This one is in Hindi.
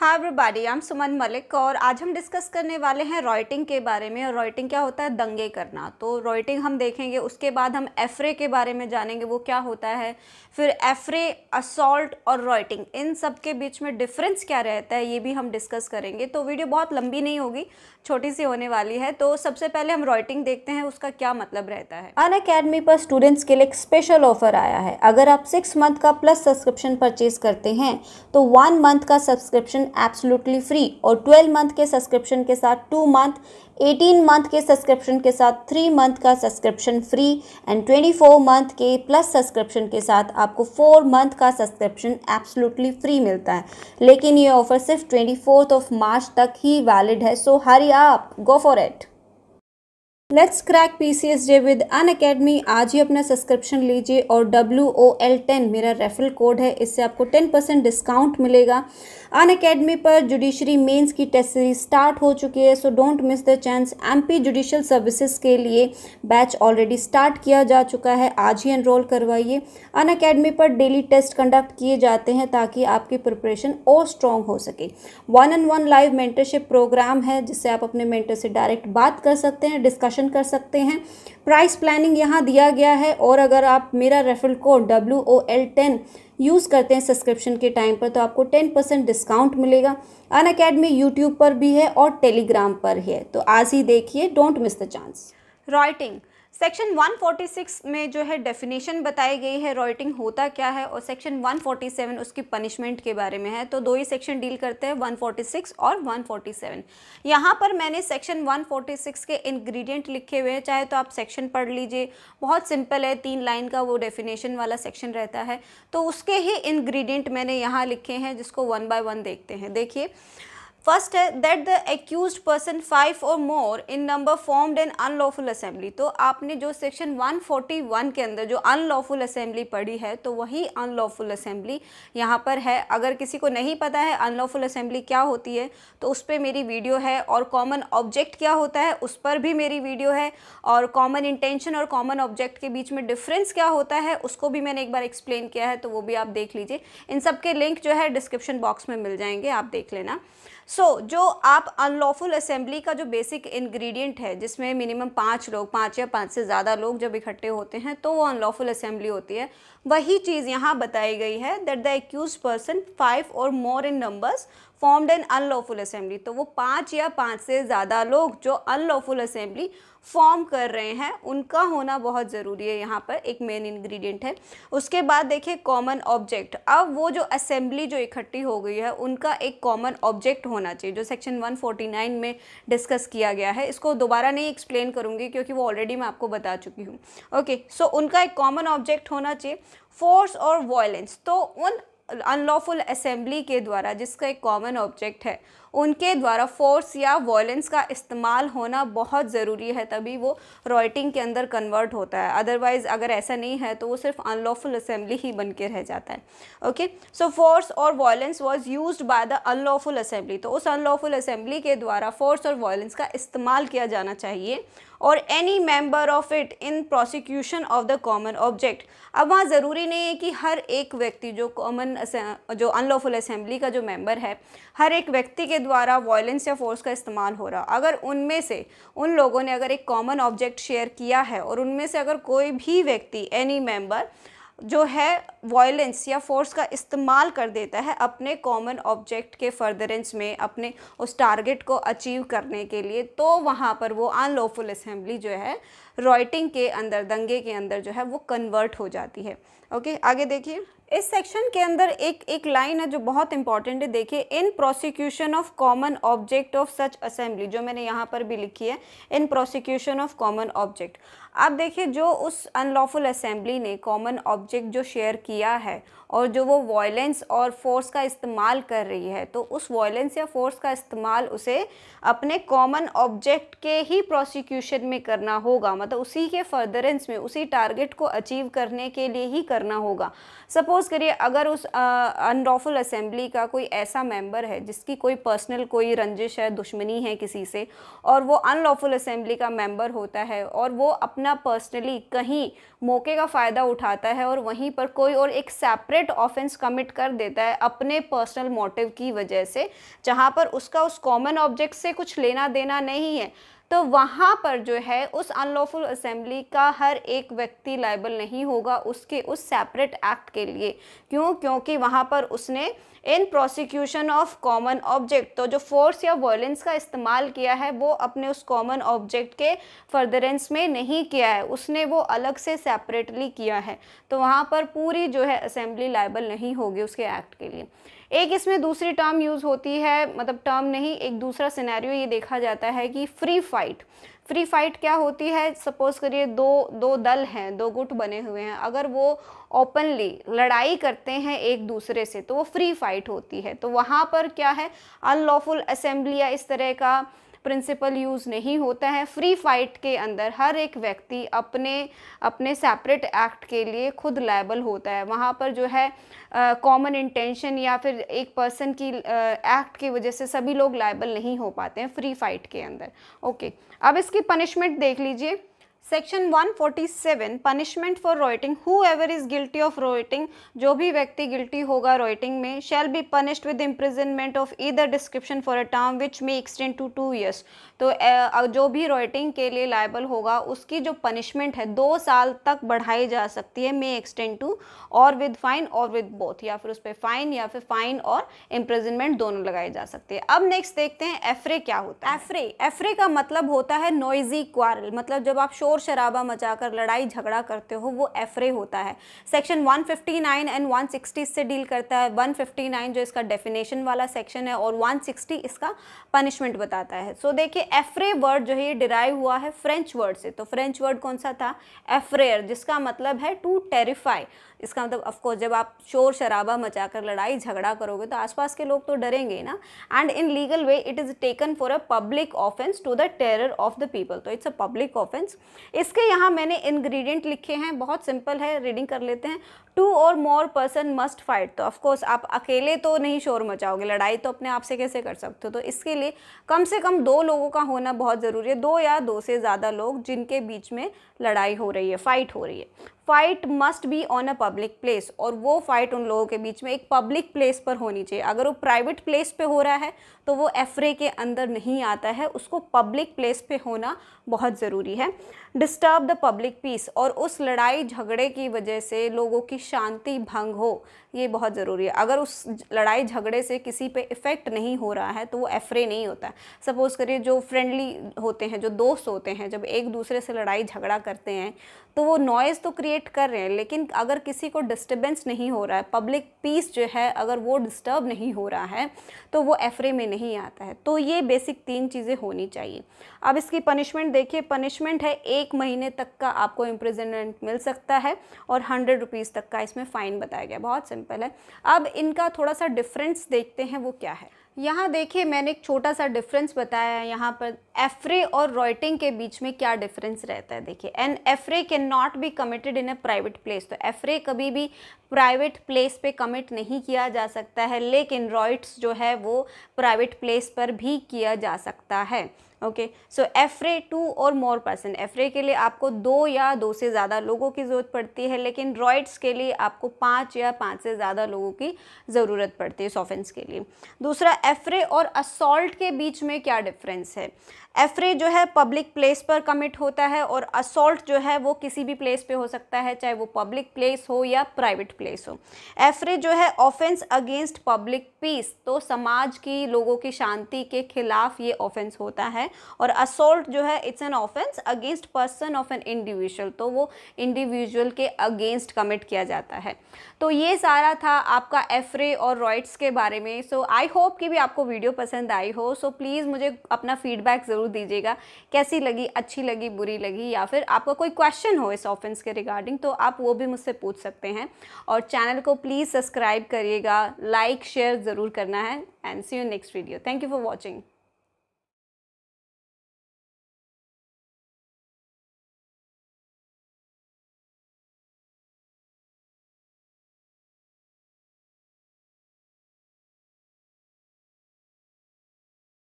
Hi everybody I am Suman Malik और आज हम डिस्कस करने वाले हैं रॉइटिंग के बारे में और रॉइटिंग क्या होता है दंगे करना तो रॉइटिंग हम देखेंगे उसके बाद हम एफरे के बारे में जानेंगे वो क्या होता है फिर एफरे असॉल्ट और रॉइटिंग इन सब के बीच में डिफरेंस क्या रहता है ये भी हम डिस्कस करेंगे तो वीडियो बहुत लंबी नहीं होगी छोटी सी होने वाली है तो सबसे पहले हम रॉइटिंग देखते हैं उसका क्या मतलब रहता है अन अकेडमी पर स्टूडेंट्स के लिए एक स्पेशल ऑफर आया है अगर आप सिक्स मंथ का प्लस सब्सक्रिप्शन परचेज करते हैं तो वन मंथ का सब्सक्रिप्शन एब्सोल्युटली फ्री और ट्वेल्व मंथ के सब्सक्रिप्शन के साथ टू मंथ एटीन मंथ के सब्सक्रिप्शन के साथ थ्री मंथ का सब्सक्रिप्शन फ्री एंड 24 मंथ के प्लस सब्सक्रिप्शन के साथ आपको फोर मंथ का सब्सक्रिप्शन एब्सोल्युटली फ्री मिलता है लेकिन ये ऑफर सिर्फ ट्वेंटी फोर्थ ऑफ मार्च तक ही वैलिड है so hurry up go for it let's crack P C S J with Unacademy आज ही अपना सब्सक्रिप्शन लीजिए और डब्ल्यू ओ एल टेन मेरा रेफरल कोड है इससे आपको टेन परसेंट डिस्काउंट मिलेगा अन अकेडमी पर जुडिशरी मेंस की टेस्ट सीरीज स्टार्ट हो चुकी है so don't miss the chance MP judicial services के लिए बैच ऑलरेडी स्टार्ट किया जा चुका है आज ही एनरोल करवाइए अन अकेडमी पर डेली टेस्ट कंडक्ट किए जाते हैं ताकि आपकी प्रिपरेशन और स्ट्रॉन्ग हो सके one and one live mentorship programme है जिससे आप अपने मेंटर से डायरेक्ट बात कर सकते हैं डिस्कशन ऑप्शन कर सकते हैं प्राइस प्लानिंग यहाँ दिया गया है और अगर आप मेरा referral code W O L ten use करते हैं सब्सक्रिप्शन के टाइम पर तो आपको टेन परसेंट डिस्काउंट मिलेगा अन अकेडमी यूट्यूब पर भी है और टेलीग्राम पर है तो आज ही देखिए don't miss the chance rioting section 146 में जो है डेफिनेशन बताई गई है रॉयटिंग होता क्या है और सेक्शन 147 उसकी पनिशमेंट के बारे में है तो दो ही सेक्शन डील करते हैं 146 और 147 यहाँ पर मैंने सेक्शन 146 के इंग्रेडिएंट लिखे हुए हैं चाहे तो आप सेक्शन पढ़ लीजिए बहुत सिंपल है तीन लाइन का वो डेफिनेशन वाला सेक्शन रहता है तो उसके ही इन्ग्रीडियंट मैंने यहाँ लिखे हैं जिसको वन बाय वन देखते हैं देखिए फर्स्ट है that the accused person five और more in number formed an unlawful assembly तो आपने जो सेक्शन 141 के अंदर जो अनलॉफुल असेंबली पढ़ी है तो वही अनलॉफुल असेंबली यहाँ पर है अगर किसी को नहीं पता है अनलॉफुल असेंबली क्या होती है तो उस पर मेरी वीडियो है और कॉमन ऑब्जेक्ट क्या होता है उस पर भी मेरी वीडियो है और कॉमन इंटेंशन और कॉमन ऑब्जेक्ट के बीच में डिफरेंस क्या होता है उसको भी मैंने एक बार एक्सप्लेन किया है तो वो भी आप देख लीजिए इन सब के लिंक जो है डिस्क्रिप्शन बॉक्स में मिल जाएंगे आप देख लेना सो so, जो आप अनलॉफुल असेंबली का जो बेसिक इंग्रेडिएंट है जिसमें मिनिमम पाँच लोग पाँच या पाँच से ज़्यादा लोग जब इकट्ठे होते हैं तो वो अनलॉफुल असेंबली होती है वही चीज़ यहाँ बताई गई है that the accused person five और more in numbers formed an unlawful assembly तो वो पाँच या पाँच से ज़्यादा लोग जो अनलॉफुल असेंबली फॉर्म कर रहे हैं उनका होना बहुत ज़रूरी है यहाँ पर एक मेन इंग्रेडिएंट है उसके बाद देखिए कॉमन ऑब्जेक्ट अब वो जो असेंबली जो इकट्ठी हो गई है उनका एक कॉमन ऑब्जेक्ट होना चाहिए जो सेक्शन 149 में डिस्कस किया गया है इसको दोबारा नहीं एक्सप्लेन करूँगी क्योंकि वो ऑलरेडी मैं आपको बता चुकी हूँ ओके सो उनका एक कॉमन ऑब्जेक्ट होना चाहिए फोर्स और वॉयलेंस तो उन अनलॉफुल असेंबली के द्वारा जिसका एक कॉमन ऑब्जेक्ट है उनके द्वारा फोर्स या वॉयलेंस का इस्तेमाल होना बहुत ज़रूरी है तभी वो रॉयटिंग के अंदर कन्वर्ट होता है अदरवाइज़ अगर ऐसा नहीं है तो वो सिर्फ अनलॉफुल असेंबली ही बन के रह जाता है ओके सो फोर्स और violence was used by the unlawful assembly तो उस अनलॉफुल असेंबली के द्वारा फोर्स और वॉयलेंस का इस्तेमाल किया जाना चाहिए और any member of it in prosecution of the common object अब वहाँ ज़रूरी नहीं है कि हर एक व्यक्ति जो कॉमन जो अनलॉफुल असेंबली का जो मेंबर है हर एक व्यक्ति के द्वारा वॉयलेंस या फोर्स का इस्तेमाल हो रहा अगर उनमें से उन लोगों ने अगर एक कॉमन ऑब्जेक्ट शेयर किया है और उनमें से अगर कोई भी व्यक्ति एनी मेंबर जो है वॉयलेंस या फोर्स का इस्तेमाल कर देता है अपने कॉमन ऑब्जेक्ट के फर्दरेंस में अपने उस टारगेट को अचीव करने के लिए तो वहाँ पर वो अनलॉफुल असेंबली जो है रॉइटिंग के अंदर दंगे के अंदर जो है वो कन्वर्ट हो जाती है ओके आगे देखिए इस सेक्शन के अंदर एक एक लाइन है जो बहुत इंपॉर्टेंट है देखिए in prosecution of common object of such assembly जो मैंने यहाँ पर भी लिखी है in prosecution of common object आप देखिए जो उस अनलॉफुल असेंबली ने कॉमन ऑब्जेक्ट जो शेयर किया है और जो वो वॉयलेंस और फोर्स का इस्तेमाल कर रही है तो उस वॉयलेंस या फोर्स का इस्तेमाल उसे अपने कॉमन ऑब्जेक्ट के ही प्रोसिक्यूशन में करना होगा मतलब उसी के फर्दरेंस में उसी टारगेट को अचीव करने के लिए ही करना होगा सपोज़ करिए अगर उस अनलॉफुल असेंबली का कोई ऐसा मेंबर है जिसकी कोई पर्सनल कोई रंजिश है दुश्मनी है किसी से और वो अनलॉफुल असेंबली का मेंबर होता है और वो अपना पर्सनली कहीं मौके का फ़ायदा उठाता है और वहीं पर कोई और एक सेपरेट सेपरेट ऑफेंस कमिट कर देता है अपने पर्सनल मोटिव की वजह से जहाँ पर उसका उस कॉमन ऑब्जेक्ट से कुछ लेना देना नहीं है तो वहाँ पर जो है उस अनलॉफुल असेंबली का हर एक व्यक्ति लाइबल नहीं होगा उसके उस सेपरेट एक्ट के लिए क्यों क्योंकि वहाँ पर उसने in prosecution of common object तो जो फोर्स या वॉयलेंस का इस्तेमाल किया है वो अपने उस कॉमन ऑब्जेक्ट के फर्दरेंस में नहीं किया है उसने वो अलग से सेपरेटली किया है तो वहाँ पर पूरी जो है असेंबली लाइबल नहीं होगी उसके एक्ट के लिए एक इसमें दूसरी टर्म यूज़ होती है मतलब टर्म नहीं एक दूसरा सिनेरियो ये देखा जाता है कि फ्री फाइट फ्री फाइट क्या होती है सपोज करिए दो दो दल हैं दो गुट बने हुए हैं अगर वो ओपनली लड़ाई करते हैं एक दूसरे से तो वो फ्री फाइट होती है तो वहाँ पर क्या है अनलॉफुल असेंबली या इस तरह का प्रिंसिपल यूज़ नहीं होता है फ्री फाइट के अंदर हर एक व्यक्ति अपने अपने सेपरेट एक्ट के लिए खुद लाइबल होता है वहाँ पर जो है कॉमन इंटेंशन या फिर एक पर्सन की एक्ट की वजह से सभी लोग लाइबल नहीं हो पाते हैं फ्री फाइट के अंदर ओके okay. अब इसकी पनिशमेंट देख लीजिए section 147 punishment for rioting whoever is guilty of rioting जो भी व्यक्ति गिल्टी होगा रॉइटिंग में shall be punished with imprisonment of either description for a term which may extend to two years तो जो भी रॉइटिंग के लिए लाइबल होगा उसकी जो पनिशमेंट है दो साल तक बढ़ाई जा सकती है मे एक्सटेंड टू और विद फाइन और विद बोथ या फिर उस पर फाइन या फिर फाइन और इम्प्रिजनमेंट दोनों लगाई जा सकती है अब नेक्स्ट देखते हैं एफरे क्या होता है एफरे एफरे का मतलब होता है नॉइजी क्वारल मतलब जब आप शो शोर शराबा मचाकर लड़ाई झगड़ा करते हो वो एफरे होता है सेक्शन 159 एंड 160 से डील करता है 159 जो इसका डेफिनेशन वाला सेक्शन है और 160 इसका पनिशमेंट बताता है सो so, देखिए एफरे वर्ड जो है ये डिराइव हुआ है फ्रेंच वर्ड से तो फ्रेंच वर्ड कौन सा था एफरेयर जिसका मतलब है टू टेरिफाई इसका मतलब ऑफकोर्स जब आप शोर शराबा मचाकर लड़ाई झगड़ा करोगे तो आसपास के लोग तो डरेंगे ना and in legal way it is taken for a public offence to the terror of the people तो इट्स अ पब्लिक ऑफेंस इसके यहाँ मैंने इंग्रेडिएंट लिखे हैं बहुत सिंपल है रीडिंग कर लेते हैं टू और मोर पर्सन मस्ट फाइट तो ऑफकोर्स आप अकेले तो नहीं शोर मचाओगे लड़ाई तो अपने आप से कैसे कर सकते हो तो इसके लिए कम से कम दो लोगों का होना बहुत ज़रूरी है दो या दो से ज़्यादा लोग जिनके बीच में लड़ाई हो रही है फाइट हो रही है fight must be on a public place और वो फाइट उन लोगों के बीच में एक पब्लिक प्लेस पर होनी चाहिए अगर वो प्राइवेट प्लेस पे हो रहा है तो वो एफरे के अंदर नहीं आता है उसको पब्लिक प्लेस पे होना बहुत ज़रूरी है डिस्टर्ब द पब्लिक पीस और उस लड़ाई झगड़े की वजह से लोगों की शांति भंग हो ये बहुत ज़रूरी है अगर उस लड़ाई झगड़े से किसी पे इफ़ेक्ट नहीं हो रहा है तो वो एफरे नहीं होता है सपोज़ करिए जो फ्रेंडली होते हैं जो दोस्त होते हैं जब एक दूसरे से लड़ाई झगड़ा करते हैं तो वो नॉइज़ तो क्रिएट कर रहे हैं लेकिन अगर किसी को डिस्टर्बेंस नहीं हो रहा है पब्लिक पीस जो है अगर वो डिस्टर्ब नहीं हो रहा है तो वो एफरे में नहीं आता है तो ये बेसिक तीन चीज़ें होनी चाहिए अब इसकी पनिशमेंट देखिए पनिशमेंट है एक महीने तक का आपको इम्प्रिजनमेंट मिल सकता है और हंड्रेड रुपीज़ तक का इसमें फ़ाइन बताया गया बहुत सिंपल है अब इनका थोड़ा सा डिफरेंस देखते हैं वो क्या है यहाँ देखिए मैंने एक छोटा सा डिफरेंस बताया है यहाँ पर एफरे और रॉयटिंग के बीच में क्या डिफरेंस रहता है देखिए and affray can not be committed in a private place तो एफरे कभी भी प्राइवेट प्लेस पे कमिट नहीं किया जा सकता है लेकिन रॉइट्स जो है वो प्राइवेट प्लेस पर भी किया जा सकता है ओके सो एफरे टू और मोर पर्सन एफरे के लिए आपको दो या दो से ज़्यादा लोगों की ज़रूरत पड़ती है लेकिन रॉइड्स के लिए आपको पाँच या पाँच से ज़्यादा लोगों की ज़रूरत पड़ती है सॉफेंस ऑफेंस के लिए दूसरा एफरे और असोल्ट के बीच में क्या डिफरेंस है एफरे जो है पब्लिक प्लेस पर कमिट होता है और असोल्ट जो है वो किसी भी प्लेस पे हो सकता है चाहे वो पब्लिक प्लेस हो या प्राइवेट प्लेस हो एफरे जो है ऑफेंस अगेंस्ट पब्लिक पीस तो समाज की लोगों की शांति के खिलाफ ये ऑफेंस होता है और असोल्ट जो है it's an offence against person of an individual तो वो इंडिविजुअल के अगेंस्ट कमिट किया जाता है तो ये सारा था आपका एफरे और रॉइट्स के बारे में सो आई होप कि भी आपको वीडियो पसंद आई हो सो so, प्लीज़ मुझे अपना फीडबैक ज़रूर दीजिएगा कैसी लगी अच्छी लगी बुरी लगी या फिर आपका कोई क्वेश्चन हो इस ऑफेंस के रिगार्डिंग तो आप वो भी मुझसे पूछ सकते हैं और चैनल को प्लीज़ सब्सक्राइब करिएगा लाइक शेयर ज़रूर करना है and see you next video thank you for watching